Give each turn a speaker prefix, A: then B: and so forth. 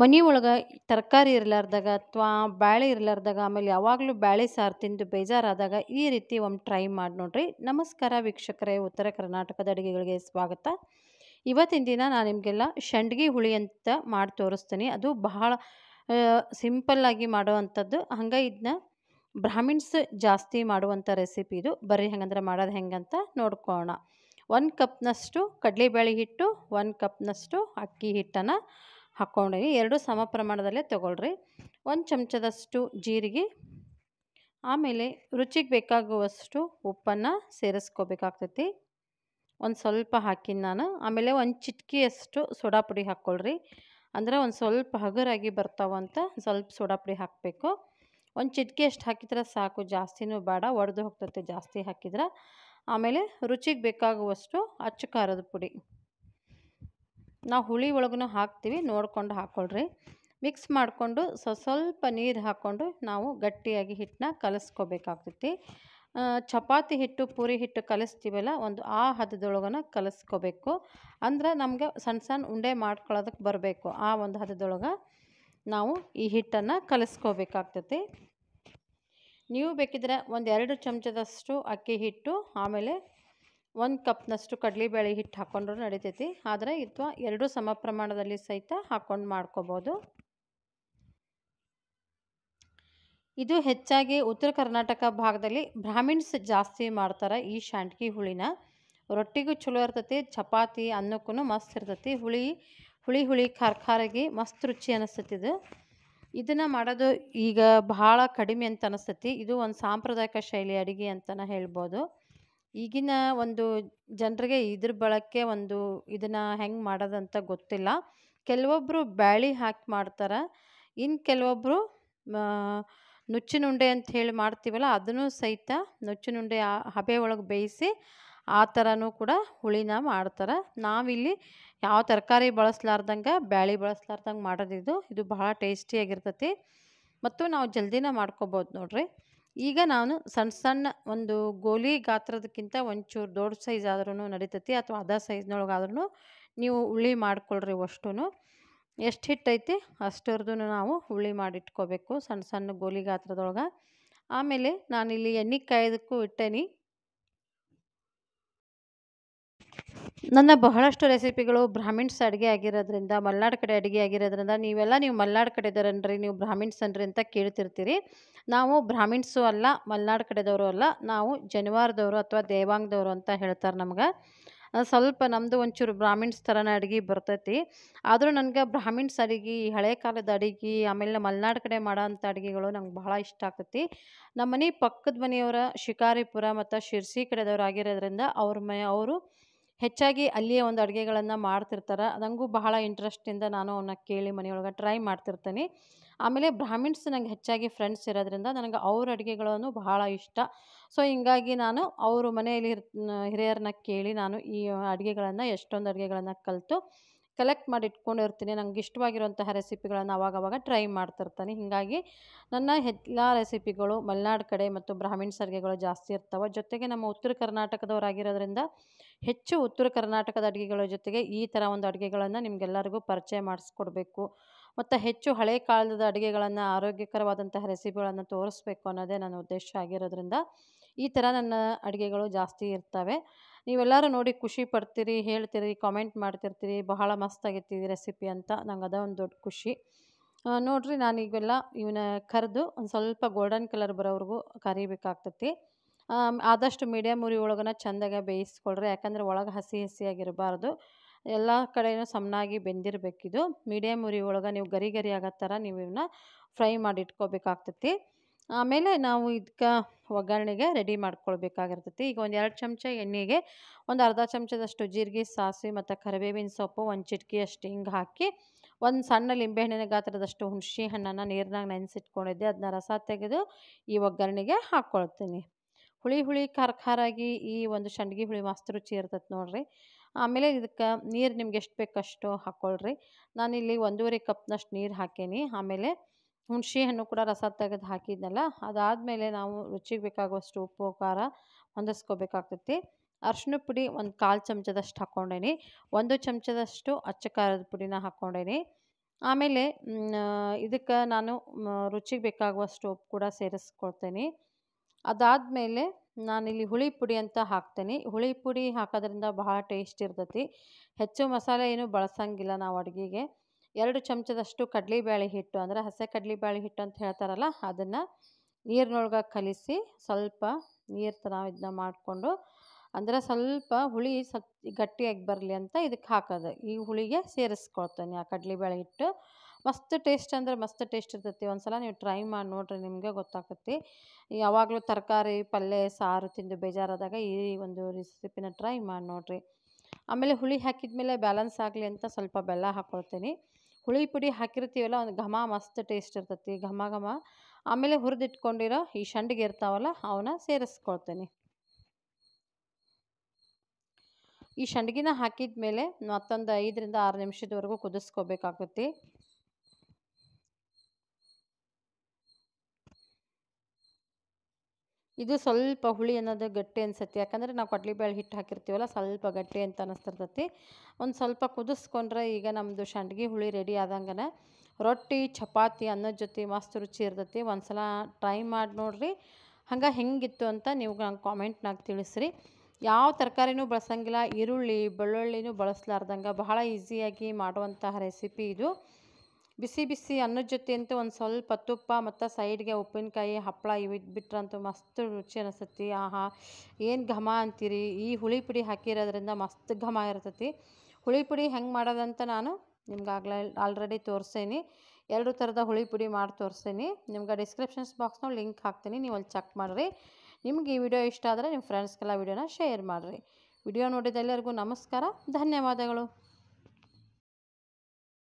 A: ಮನೆ ಒಳಗೆ ತರಕಾರಿ ಇರಲಾರ್ದಾಗ ಅಥವಾ ಬ್ಯಾಳೆ ಇರಲಾರ್ದಾಗ ಆಮೇಲೆ ಯಾವಾಗಲೂ ಬ್ಯಾಳೆ ಸಾರು ತಿಂದು ಬೇಜಾರಾದಾಗ ಈ ರೀತಿ ಒಂದು ಟ್ರೈ ಮಾಡಿ ನೋಡ್ರಿ ನಮಸ್ಕಾರ ವೀಕ್ಷಕರೇ ಉತ್ತರ ಕರ್ನಾಟಕದ ಅಡುಗೆಗಳಿಗೆ ಸ್ವಾಗತ ಇವತ್ತಿನ ದಿನ ನಾನು ನಿಮಗೆಲ್ಲ ಶಂಡ್ಗಿ ಹುಳಿ ಅಂತ ಮಾಡಿ ತೋರಿಸ್ತೀನಿ ಅದು ಬಹಳ ಸಿಂಪಲ್ಲಾಗಿ ಮಾಡುವಂಥದ್ದು ಹಂಗೆ ಇದನ್ನ ಬ್ರಾಹ್ಮಿಣ್ಸ್ ಜಾಸ್ತಿ ಮಾಡುವಂಥ ರೆಸಿಪಿ ಇದು ಬರ್ರಿ ಹೆಂಗಂದ್ರೆ ಮಾಡೋದು ಹೆಂಗಂತ ನೋಡ್ಕೋಣ ಒಂದು ಕಪ್ನಷ್ಟು ಕಡಲೆಬೇಳೆ ಹಿಟ್ಟು ಒಂದು ಕಪ್ನಷ್ಟು ಅಕ್ಕಿ ಹಿಟ್ಟನ್ನು ಹಾಕ್ಕೊಂಡೋಗಿ ಎರಡು ಸಮ ಪ್ರಮಾಣದಲ್ಲೇ ತೊಗೊಳ್ರಿ ಒಂದು ಚಮಚದಷ್ಟು ಜೀರಿಗೆ ಆಮೇಲೆ ರುಚಿಗೆ ಬೇಕಾಗುವಷ್ಟು ಉಪ್ಪನ್ನು ಸೇರಿಸ್ಕೋಬೇಕಾಗ್ತೈತಿ ಒಂದು ಸ್ವಲ್ಪ ಹಾಕಿನಿ ನಾನು ಆಮೇಲೆ ಒಂದು ಚಿಟ್ಕಿಯಷ್ಟು ಸೋಡಾ ಪುಡಿ ಹಾಕ್ಕೊಳ್ರಿ ಅಂದರೆ ಒಂದು ಸ್ವಲ್ಪ ಹಗುರಾಗಿ ಬರ್ತಾವಂತ ಸ್ವಲ್ಪ ಸೋಡಾ ಪುಡಿ ಹಾಕಬೇಕು ಒಂದು ಚಿಟಕಿ ಅಷ್ಟು ಹಾಕಿದ್ರೆ ಸಾಕು ಜಾಸ್ತಿನೂ ಬೇಡ ಒಡೆದು ಹೋಗ್ತೈತೆ ಜಾಸ್ತಿ ಹಾಕಿದ್ರೆ ಆಮೇಲೆ ರುಚಿಗೆ ಬೇಕಾಗುವಷ್ಟು ಅಚ್ಚು ಖಾರದ ಪುಡಿ ನಾವು ಹುಳಿ ಒಳಗೂ ಹಾಕ್ತೀವಿ ನೋಡಿಕೊಂಡು ಹಾಕ್ಕೊಳ್ರಿ ಮಿಕ್ಸ್ ಮಾಡಿಕೊಂಡು ಸ್ವ ಸ್ವಲ್ಪ ನೀರು ಹಾಕ್ಕೊಂಡು ನಾವು ಗಟ್ಟಿಯಾಗಿ ಹಿಟ್ಟನ್ನ ಕಲಸ್ಕೋಬೇಕಾಗ್ತೈತಿ ಚಪಾತಿ ಹಿಟ್ಟು ಪೂರಿ ಹಿಟ್ಟು ಕಲಿಸ್ತೀವಲ್ಲ ಒಂದು ಆ ಹದದೊಳಗನ ಕಲಿಸ್ಕೋಬೇಕು ಅಂದ್ರೆ ನಮಗೆ ಸಣ್ಣ ಸಣ್ಣ ಉಂಡೆ ಮಾಡ್ಕೊಳ್ಳೋದಕ್ಕೆ ಬರಬೇಕು ಆ ಒಂದು ಹದದೊಳಗೆ ನಾವು ಈ ಹಿಟ್ಟನ್ನು ಕಲಿಸ್ಕೋಬೇಕಾಗ್ತೈತಿ ನೀವು ಬೇಕಿದ್ರೆ ಒಂದು ಎರಡು ಚಮಚದಷ್ಟು ಅಕ್ಕಿ ಹಿಟ್ಟು ಆಮೇಲೆ ಒಂದು ಕಪ್ನಷ್ಟು ಕಡಲೆಬೇಳೆ ಹಿಟ್ಟು ಹಾಕೊಂಡ್ರು ನಡಿತೈತಿ ಆದರೆ ಅಥವಾ ಎರಡೂ ಸಮ ಪ್ರಮಾಣದಲ್ಲಿ ಸಹಿತ ಹಾಕ್ಕೊಂಡು ಮಾಡ್ಕೋಬೋದು ಇದು ಹೆಚ್ಚಾಗಿ ಉತ್ತರ ಕರ್ನಾಟಕ ಭಾಗದಲ್ಲಿ ಬ್ರಾಹ್ಮಿಣ್ಸ್ ಜಾಸ್ತಿ ಮಾಡ್ತಾರೆ ಈ ಶಾಂಡ್ಗಿ ಹುಳಿನ ರೊಟ್ಟಿಗೂ ಚಲೋ ಇರ್ತೈತಿ ಚಪಾತಿ ಅನ್ನಕ್ಕೂ ಮಸ್ತ್ ಇರ್ತೈತಿ ಹುಳಿ ಹುಳಿ ಹುಳಿ ಖಾರ್ಖಾರಾಗಿ ಮಸ್ತ್ ರುಚಿ ಇದು ಇದನ್ನು ಮಾಡೋದು ಈಗ ಬಹಳ ಕಡಿಮೆ ಅಂತ ಅನಿಸ್ತೈತಿ ಇದು ಒಂದು ಸಾಂಪ್ರದಾಯಿಕ ಶೈಲಿ ಅಡುಗೆ ಅಂತಲೇ ಹೇಳ್ಬೋದು ಈಗಿನ ಒಂದು ಜನರಿಗೆ ಇದ್ರ ಬಳಕೆ ಒಂದು ಇದನ್ನು ಹೆಂಗೆ ಮಾಡೋದಂತ ಗೊತ್ತಿಲ್ಲ ಕೆಲವೊಬ್ಬರು ಬ್ಯಾಳಿ ಹಾಕಿ ಮಾಡ್ತಾರೆ ಇನ್ನು ಕೆಲವೊಬ್ಬರು ನುಚ್ಚಿನುಂಡೆ ಅಂತ ಹೇಳಿ ಮಾಡ್ತೀವಲ್ಲ ಅದನ್ನು ಸಹಿತ ನುಚ್ಚಿನುಂಡೆ ಹಬೆ ಒಳಗೆ ಬೇಯಿಸಿ ಆ ಥರನೂ ಕೂಡ ಹುಳಿನ ಮಾಡ್ತಾರೆ ನಾವಿಲ್ಲಿ ಯಾವ ತರಕಾರಿ ಬಳಸ್ಲಾರ್ದಂಗೆ ಬ್ಯಾಳಿ ಬಳಸ್ಲಾರ್ದಂಗೆ ಮಾಡೋದಿದು ಇದು ಬಹಳ ಟೇಸ್ಟಿಯಾಗಿರ್ತೈತಿ ಮತ್ತು ನಾವು ಜಲ್ದಿನ ಮಾಡ್ಕೊಬೋದು ನೋಡ್ರಿ ಈಗ ನಾನು ಸಣ್ಣ ಸಣ್ಣ ಒಂದು ಗೋಲಿ ಗಾತ್ರದಕ್ಕಿಂತ ಒಂಚೂರು ದೊಡ್ಡ ಸೈಜ್ ಆದ್ರೂ ನಡೀತೈತಿ ಅಥವಾ ಅದ ಸೈಜ್ನೊಳಗಾದ್ರೂ ನೀವು ಉಳ್ಳಿ ಮಾಡ್ಕೊಳ್ರಿ ಅಷ್ಟೂ ಎಷ್ಟು ಹಿಟ್ಟೈತಿ ಅಷ್ಟರದ್ದು ನಾವು ಹುಳಿ ಮಾಡಿಟ್ಕೋಬೇಕು ಸಣ್ಣ ಸಣ್ಣ ಗೋಲಿ ಗಾತ್ರದೊಳಗೆ ಆಮೇಲೆ ನಾನಿಲ್ಲಿ ಎಣ್ಣೆ ಕಾಯೋದಕ್ಕೂ ಇಟ್ಟೇನಿ ನನ್ನ ಬಹಳಷ್ಟು ರೆಸಿಪಿಗಳು ಬ್ರಾಹ್ಮಿಣ್ಸ್ ಅಡುಗೆ ಆಗಿರೋದ್ರಿಂದ ಮಲ್ನಾಡು ಕಡೆ ಅಡುಗೆ ಆಗಿರೋದ್ರಿಂದ ನೀವೆಲ್ಲ ನೀವು ಮಲ್ನಾಡು ಕಡೆದರನ್ರಿ ನೀವು ಬ್ರಾಹ್ಮಿಣ್ಸ್ ಅನ್ರಿ ಅಂತ ಕೇಳ್ತಿರ್ತೀರಿ ನಾವು ಬ್ರಾಹ್ಮಿಣ್ಸು ಅಲ್ಲ ಮಲ್ನಾಡು ಕಡೆದವರು ಅಲ್ಲ ನಾವು ಜನಿವಾರದವರು ಅಥವಾ ದೇವಾಂಗದವರು ಅಂತ ಹೇಳ್ತಾರೆ ನಮ್ಗೆ ಸ್ವಲ್ಪ ನಮ್ಮದು ಒಂಚೂರು ಬ್ರಾಹ್ಮಿಣ್ಸ್ ಥರನ ಅಡುಗೆ ಬರ್ತೈತಿ ಆದರೂ ನನಗೆ ಬ್ರಾಹ್ಮಿಣ್ಸ್ ಅಡುಗೆ ಹಳೆ ಕಾಲದ ಅಡುಗೆ ಆಮೇಲೆ ಮಲ್ನಾಡು ಕಡೆ ಮಾಡೋ ಅಡುಗೆಗಳು ನಂಗೆ ಬಹಳ ಇಷ್ಟ ಆಗ್ತೈತಿ ನಮ್ಮ ಮನೆ ಪಕ್ಕದ ಮನೆಯವರ ಶಿಕಾರಿಪುರ ಮತ್ತು ಶಿರ್ಸಿ ಕಡೆದವ್ರು ಆಗಿರೋದ್ರಿಂದ ಅವ್ರ ಮ ಅವರು ಹೆಚ್ಚಾಗಿ ಅಲ್ಲಿಯೇ ಒಂದು ಅಡುಗೆಗಳನ್ನು ಮಾಡ್ತಿರ್ತಾರೆ ನನಗೂ ಬಹಳ ಇಂಟ್ರೆಸ್ಟಿಂದ ನಾನು ಅವನ್ನ ಕೇಳಿ ಮನೆಯೊಳಗೆ ಟ್ರೈ ಮಾಡ್ತಿರ್ತೀನಿ ಆಮೇಲೆ ಬ್ರಾಹ್ಮಿಣ್ಸ್ ನಂಗೆ ಹೆಚ್ಚಾಗಿ ಫ್ರೆಂಡ್ಸ್ ಇರೋದ್ರಿಂದ ನನಗೆ ಅವ್ರ ಅಡುಗೆಗಳನ್ನು ಬಹಳ ಇಷ್ಟ ಸೊ ಹಿಂಗಾಗಿ ನಾನು ಅವರು ಮನೆಯಲ್ಲಿ ಹಿರಿಯರನ್ನ ಕೇಳಿ ನಾನು ಈ ಅಡುಗೆಗಳನ್ನು ಎಷ್ಟೊಂದು ಅಡುಗೆಗಳನ್ನು ಕಲಿತು ಕಲೆಕ್ಟ್ ಮಾಡಿ ಇಟ್ಕೊಂಡಿರ್ತೀನಿ ನನಗೆ ಇಷ್ಟವಾಗಿರುವಂತಹ ರೆಸಿಪಿಗಳನ್ನು ಅವಾಗವಾಗ ಟ್ರೈ ಮಾಡ್ತಿರ್ತಾನೆ ಹೀಗಾಗಿ ನನ್ನ ಎಲ್ಲ ರೆಸಿಪಿಗಳು ಮಲೆನಾಡು ಕಡೆ ಮತ್ತು ಬ್ರಾಹ್ಮಣ ಸರ್ಗೆಗಳು ಜಾಸ್ತಿ ಇರ್ತವೆ ಜೊತೆಗೆ ನಮ್ಮ ಉತ್ತರ ಕರ್ನಾಟಕದವರಾಗಿರೋದ್ರಿಂದ ಹೆಚ್ಚು ಉತ್ತರ ಕರ್ನಾಟಕದ ಅಡುಗೆಗಳ ಜೊತೆಗೆ ಈ ಥರ ಒಂದು ಅಡುಗೆಗಳನ್ನು ನಿಮಗೆಲ್ಲರಿಗೂ ಪರಿಚಯ ಮಾಡಿಸ್ಕೊಡ್ಬೇಕು ಮತ್ತು ಹೆಚ್ಚು ಹಳೆ ಕಾಲದ ಅಡುಗೆಗಳನ್ನು ಆರೋಗ್ಯಕರವಾದಂತಹ ರೆಸಿಪಿಗಳನ್ನು ತೋರಿಸ್ಬೇಕು ಅನ್ನೋದೇ ನನ್ನ ಉದ್ದೇಶ ಆಗಿರೋದ್ರಿಂದ ಈ ಥರ ನನ್ನ ಅಡುಗೆಗಳು ಜಾಸ್ತಿ ಇರ್ತವೆ ನೀವೆಲ್ಲರೂ ನೋಡಿ ಖುಷಿ ಪಡ್ತೀರಿ ಹೇಳ್ತೀರಿ ಕಾಮೆಂಟ್ ಮಾಡ್ತಿರ್ತೀರಿ ಬಹಳ ಮಸ್ತಾಗಿತ್ತು ರೆಸಿಪಿ ಅಂತ ನಂಗೆ ಅದ ಒಂದು ದೊಡ್ಡ ಖುಷಿ ನೋಡಿರಿ ಇವೆಲ್ಲ ಇವನ್ನ ಕರೆದು ಒಂದು ಸ್ವಲ್ಪ ಗೋಲ್ಡನ್ ಕಲರ್ ಬರೋವರೆಗೂ ಕರಿಬೇಕಾಗ್ತೈತಿ ಆದಷ್ಟು ಮೀಡಿಯಮ್ ಉರಿ ಒಳಗನ ಚೆಂದಾಗೆ ಬೇಯಿಸ್ಕೊಳ್ರಿ ಯಾಕಂದರೆ ಒಳಗೆ ಹಸಿ ಹಸಿಯಾಗಿರಬಾರ್ದು ಎಲ್ಲ ಕಡೆಯೂ ಸಮನಾಗಿ ಬೆಂದಿರಬೇಕಿದು ಮೀಡಿಯಮ್ ಉರಿ ಒಳಗೆ ನೀವು ಗರಿ ಗರಿ ಆಗೋ ಥರ ನೀವು ಇವನ್ನ ಫ್ರೈ ಮಾಡಿ ಇಟ್ಕೋಬೇಕಾಗ್ತೈತಿ ಆಮೇಲೆ ನಾವು ಇದಕ್ಕೆ ಒಗ್ಗರಣೆಗೆ ರೆಡಿ ಮಾಡ್ಕೊಳ್ಬೇಕಾಗಿರ್ತೈತಿ ಈಗ ಒಂದು ಎರಡು ಚಮಚ ಎಣ್ಣೆಗೆ ಒಂದು ಅರ್ಧ ಚಮಚದಷ್ಟು ಜೀರಿಗೆ ಸಾಸಿವೆ ಮತ್ತು ಕರಿಬೇವಿನ ಸೊಪ್ಪು ಒಂದು ಅಷ್ಟು ಹಿಂಗೆ ಹಾಕಿ ಒಂದು ಸಣ್ಣ ಲಿಂಬೆಹಣ್ಣಿನ ಗಾತ್ರದಷ್ಟು ಹುಣಸೆ ಹಣ್ಣನ್ನು ನೀರಿನಾಗ ನೆನೆಸಿಟ್ಕೊಂಡಿದ್ದೆ ಅದನ್ನ ರಸ ತೆಗೆದು ಈ ಒಗ್ಗರಣೆಗೆ ಹಾಕ್ಕೊಳ್ತೀನಿ ಹುಳಿ ಹುಳಿ ಖಾರ ಖಾರಾಗಿ ಈ ಒಂದು ಸಂಡ್ಗಿ ಹುಳಿ ಮಸ್ತ್ ರುಚಿ ಇರ್ತೈತೆ ನೋಡಿರಿ ಆಮೇಲೆ ಇದಕ್ಕೆ ನೀರು ನಿಮ್ಗೆ ಎಷ್ಟು ಬೇಕಷ್ಟು ಹಾಕ್ಕೊಳ್ರಿ ನಾನಿಲ್ಲಿ ಒಂದೂವರೆ ಕಪ್ನಷ್ಟು ನೀರು ಹಾಕೇನಿ ಆಮೇಲೆ ಹುಣ್ಸೆಹಣ್ಣು ಕೂಡ ರಸ ತೆಗೆದು ಹಾಕಿದ್ನಲ್ಲ ಅದಾದಮೇಲೆ ನಾವು ರುಚಿಗೆ ಬೇಕಾಗುವಷ್ಟು ಉಪ್ಪು ಖಾರ ಹೊಂದಿಸ್ಕೋಬೇಕಾಗ್ತೈತಿ ಅರ್ಶಿನ ಪುಡಿ ಒಂದು ಕಾಲು ಚಮಚದಷ್ಟು ಹಾಕ್ಕೊಂಡೇನಿ ಒಂದು ಚಮಚದಷ್ಟು ಅಚ್ಚ ಖಾರದ ಪುಡಿನ ಹಾಕ್ಕೊಂಡೇನಿ ಆಮೇಲೆ ಇದಕ್ಕೆ ನಾನು ರುಚಿಗೆ ಬೇಕಾಗುವಷ್ಟು ಉಪ್ಪು ಕೂಡ ಸೇರಿಸ್ಕೊಳ್ತೇನೆ ಅದಾದಮೇಲೆ ನಾನಿಲ್ಲಿ ಹುಳಿ ಪುಡಿ ಅಂತ ಹಾಕ್ತೇನೆ ಹುಳಿ ಪುಡಿ ಹಾಕೋದ್ರಿಂದ ಬಹಳ ಟೇಸ್ಟ್ ಇರ್ತೈತಿ ಹೆಚ್ಚು ಮಸಾಲೆ ಏನು ಬಳಸಂಗಿಲ್ಲ ನಾವು ಅಡುಗೆಗೆ ಎರಡು ಚಮಚದಷ್ಟು ಕಡಲೆಬೇಳೆ ಹಿಟ್ಟು ಅಂದರೆ ಹಸೆ ಬ್ಯಾಳಿ ಹಿಟ್ಟು ಅಂತ ಹೇಳ್ತಾರಲ್ಲ ಅದನ್ನು ನೀರಿನೊಳಗೆ ಕಲಿಸಿ ಸ್ವಲ್ಪ ನೀರು ಥರ ಇದನ್ನ ಮಾಡಿಕೊಂಡು ಅಂದರೆ ಸ್ವಲ್ಪ ಹುಳಿ ಸತ್ ಗಟ್ಟಿಯಾಗಿ ಬರಲಿ ಅಂತ ಇದಕ್ಕೆ ಹಾಕೋದು ಈ ಹುಳಿಗೆ ಸೇರಿಸ್ಕೊಳ್ತೇನೆ ಆ ಕಡಲೆಬೇಳೆ ಹಿಟ್ಟು ಮಸ್ತ್ ಟೇಸ್ಟ್ ಅಂದರೆ ಮಸ್ತ್ ಟೇಸ್ಟ್ ಇರ್ತೈತಿ ಒಂದ್ಸಲ ನೀವು ಟ್ರೈ ಮಾಡಿ ನೋಡ್ರಿ ನಿಮಗೆ ಗೊತ್ತಾಗ್ತೈತಿ ಯಾವಾಗಲೂ ತರಕಾರಿ ಪಲ್ಯ ಸಾರು ತಿಂದು ಬೇಜಾರಾದಾಗ ಈ ಒಂದು ರೆಸಿಪಿನ ಟ್ರೈ ಮಾಡಿ ನೋಡಿರಿ ಆಮೇಲೆ ಹುಳಿ ಹಾಕಿದ ಮೇಲೆ ಬ್ಯಾಲೆನ್ಸ್ ಆಗಲಿ ಅಂತ ಸ್ವಲ್ಪ ಬೆಲ್ಲ ಹಾಕ್ಕೊಳ್ತೀನಿ ಹುಳಿ ಪುಡಿ ಹಾಕಿರ್ತೀವಲ್ಲ ಒಂದು ಘಮ ಮಸ್ತ್ ಟೇಸ್ಟ್ ಇರ್ತೈತಿ ಘಮ ಘಮ ಆಮೇಲೆ ಹುರಿದಿಟ್ಕೊಂಡಿರೋ ಈ ಸಂಡಿಗೆ ಇರ್ತಾವಲ್ಲ ಅವನ್ನ ಸೇರಿಸ್ಕೊಳ್ತೀನಿ ಈ ಸಂಡಿಗೆನ ಹಾಕಿದ ಮೇಲೆ ಮತ್ತೊಂದು ಐದರಿಂದ ಆರು ನಿಮಿಷದವರೆಗೂ ಕುದಿಸ್ಕೋಬೇಕಾಗುತ್ತೆ ಇದು ಸ್ವಲ್ಪ ಹುಳಿ ಅನ್ನೋದು ಗಟ್ಟಿ ಅನಿಸುತ್ತೆ ಯಾಕಂದರೆ ನಾವು ಕಡಲೆಬೇಳೆ ಹಿಟ್ಟು ಹಾಕಿರ್ತೀವಲ್ಲ ಸ್ವಲ್ಪ ಗಟ್ಟಿ ಅಂತ ಅನ್ನಿಸ್ತಿರ್ತೈತಿ ಒಂದು ಸ್ವಲ್ಪ ಕುದಿಸ್ಕೊಂಡ್ರೆ ಈಗ ನಮ್ಮದು ಸಂಡ್ಗಿ ಹುಳಿ ರೆಡಿ ಆದಂಗೆ ರೊಟ್ಟಿ ಚಪಾತಿ ಅನ್ನೋದ್ ಜೊತೆ ಮಸ್ತ್ ರುಚಿ ಇರ್ತತಿ ಒಂದು ಸಲ ಟ್ರೈ ಮಾಡಿ ನೋಡ್ರಿ ಹಂಗೆ ಹೆಂಗಿತ್ತು ಅಂತ ನೀವು ನಂಗೆ ಕಾಮೆಂಟ್ನಾಗ ತಿಳಿಸ್ರಿ ಯಾವ ತರಕಾರಿನೂ ಬಳಸಂಗಿಲ್ಲ ಈರುಳ್ಳಿ ಬೆಳ್ಳುಳ್ಳಿನೂ ಬಳಸ್ಲಾರ್ದಂಗೆ ಬಹಳ ಈಸಿಯಾಗಿ ಮಾಡುವಂತಹ ರೆಸಿಪಿ ಇದು ಬಿಸಿ ಬಿಸಿ ಅನ್ನದ ಜೊತೆ ಅಂತೂ ಒಂದು ಸ್ವಲ್ಪ ತುಪ್ಪ ಮತ್ತು ಸೈಡ್ಗೆ ಉಪ್ಪಿನಕಾಯಿ ಹಪ್ಪಳ ಇವಿಟ್ಬಿಟ್ರಂತೂ ಮಸ್ತ್ ರುಚಿ ಅನಿಸ್ತತಿ ಆಹಾ ಏನು ಘಮ ಅಂತೀರಿ ಈ ಹುಳಿ ಪುಡಿ ಹಾಕಿರೋದ್ರಿಂದ ಮಸ್ತ್ ಘಮ ಇರ್ತತಿ ಹುಳಿ ಪುಡಿ ಹೆಂಗೆ ಮಾಡೋದಂತ ನಾನು ನಿಮ್ಗೆ ಆಗ್ಲೇ ಆಲ್ರೆಡಿ ತೋರಿಸೇನಿ ಎರಡು ಥರದ ಹುಳಿ ಪುಡಿ ಮಾಡಿ ತೋರಿಸ್ತೀನಿ ನಿಮ್ಗೆ ಡಿಸ್ಕ್ರಿಪ್ಷನ್ಸ್ ಬಾಕ್ಸ್ನ ಲಿಂಕ್ ಹಾಕ್ತೀನಿ ನೀವು ಅಲ್ಲಿ ಚೆಕ್ ಮಾಡಿರಿ ನಿಮ್ಗೆ ಈ ವಿಡಿಯೋ ಇಷ್ಟ ಆದರೆ ನಿಮ್ಮ ಫ್ರೆಂಡ್ಸ್ಗೆಲ್ಲ ವಿಡಿಯೋನ ಶೇರ್ ಮಾಡಿರಿ ವಿಡಿಯೋ ನೋಡಿದ ಎಲ್ಲರಿಗೂ ನಮಸ್ಕಾರ ಧನ್ಯವಾದಗಳು